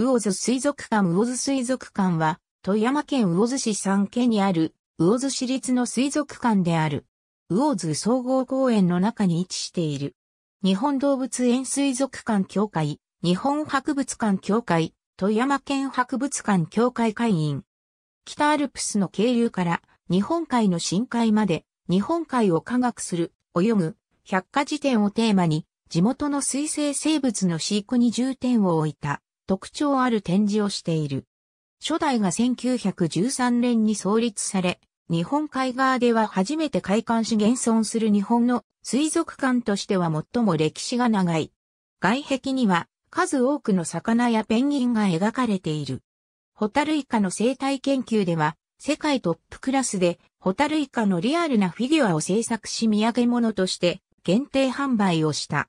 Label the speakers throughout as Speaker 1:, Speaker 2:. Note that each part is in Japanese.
Speaker 1: 魚津水族館魚津水族館は、富山県魚津市三家にある、魚津市立の水族館である。魚津総合公園の中に位置している。日本動物園水族館協会、日本博物館協会、富山県博物館協会会員。北アルプスの渓流から日本海の深海まで日本海を科学する、泳ぐ、百科事典をテーマに地元の水生生物の飼育に重点を置いた特徴ある展示をしている。初代が1913年に創立され、日本海側では初めて開館し現存する日本の水族館としては最も歴史が長い。外壁には数多くの魚やペンギンが描かれている。ホタルイカの生態研究では世界トップクラスでホタルイカのリアルなフィギュアを制作し土産物として限定販売をした。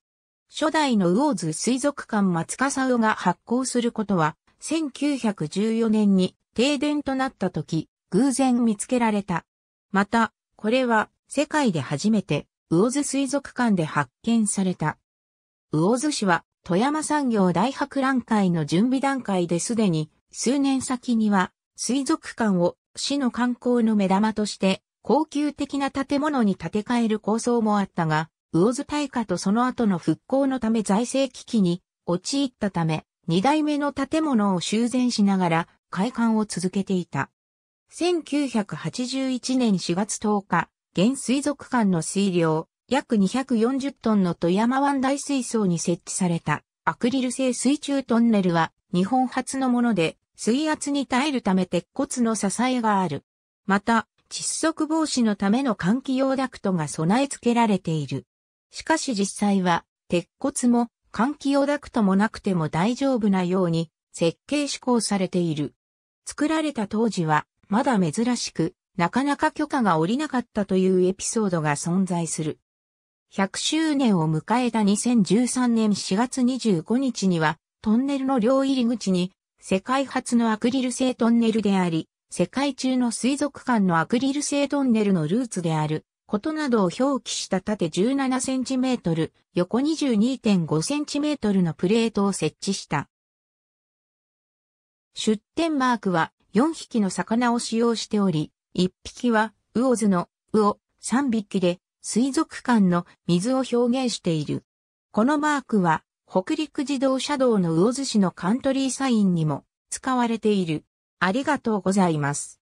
Speaker 1: 初代の魚津水族館松笠魚が発行することは、1914年に停電となった時、偶然見つけられた。また、これは世界で初めて魚津水族館で発見された。魚津市は富山産業大博覧会の準備段階ですでに数年先には水族館を市の観光の目玉として高級的な建物に建て替える構想もあったが、魚津大火とその後の復興のため財政危機に陥ったため、二代目の建物を修繕しながら開館を続けていた。1981年4月10日、現水族館の水量約240トンの富山湾大水槽に設置されたアクリル製水中トンネルは日本初のもので水圧に耐えるため鉄骨の支えがある。また、窒息防止のための換気用ダクトが備え付けられている。しかし実際は、鉄骨も換気をダクトもなくても大丈夫なように設計施行されている。作られた当時は、まだ珍しく、なかなか許可が下りなかったというエピソードが存在する。100周年を迎えた2013年4月25日には、トンネルの両入り口に、世界初のアクリル製トンネルであり、世界中の水族館のアクリル製トンネルのルーツである、ことなどを表記した縦 17cm、横 22.5cm のプレートを設置した。出店マークは4匹の魚を使用しており、1匹は魚津の魚、3匹で水族館の水を表現している。このマークは北陸自動車道の魚津市のカントリーサインにも使われている。ありがとうございます。